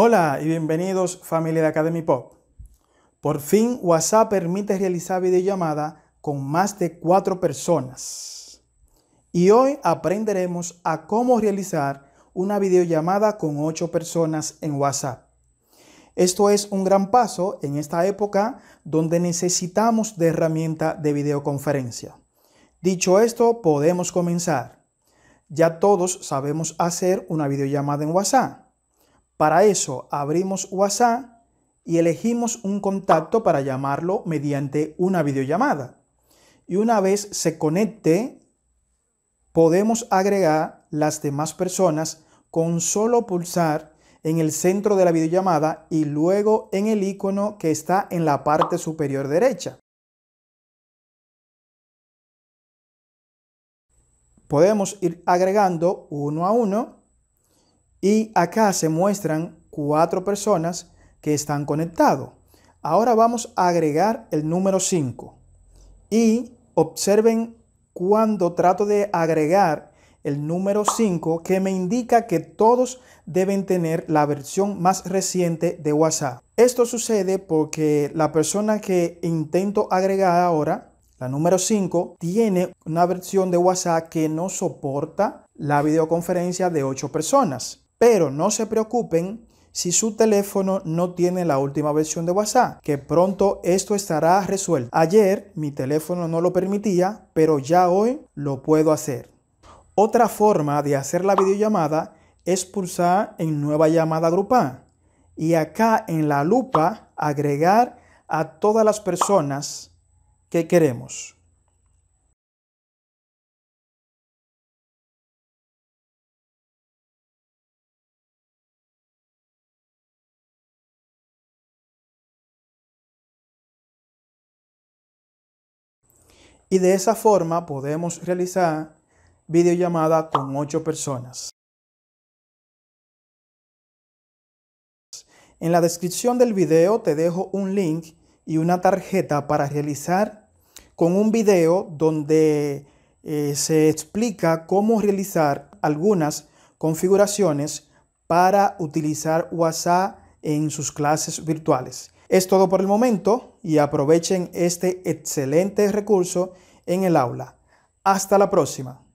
Hola y bienvenidos familia de Academy Pop. Por fin WhatsApp permite realizar videollamada con más de cuatro personas. Y hoy aprenderemos a cómo realizar una videollamada con ocho personas en WhatsApp. Esto es un gran paso en esta época donde necesitamos de herramienta de videoconferencia. Dicho esto, podemos comenzar. Ya todos sabemos hacer una videollamada en WhatsApp para eso abrimos WhatsApp y elegimos un contacto para llamarlo mediante una videollamada. Y una vez se conecte, podemos agregar las demás personas con solo pulsar en el centro de la videollamada y luego en el icono que está en la parte superior derecha. Podemos ir agregando uno a uno y acá se muestran cuatro personas que están conectados. Ahora vamos a agregar el número 5. Y observen cuando trato de agregar el número 5 que me indica que todos deben tener la versión más reciente de WhatsApp. Esto sucede porque la persona que intento agregar ahora, la número 5, tiene una versión de WhatsApp que no soporta la videoconferencia de 8 personas. Pero no se preocupen si su teléfono no tiene la última versión de WhatsApp, que pronto esto estará resuelto. Ayer mi teléfono no lo permitía, pero ya hoy lo puedo hacer. Otra forma de hacer la videollamada es pulsar en nueva llamada grupal y acá en la lupa agregar a todas las personas que queremos. Y de esa forma podemos realizar videollamada con ocho personas. En la descripción del video te dejo un link y una tarjeta para realizar con un video donde eh, se explica cómo realizar algunas configuraciones para utilizar WhatsApp en sus clases virtuales. Es todo por el momento y aprovechen este excelente recurso en el aula. Hasta la próxima.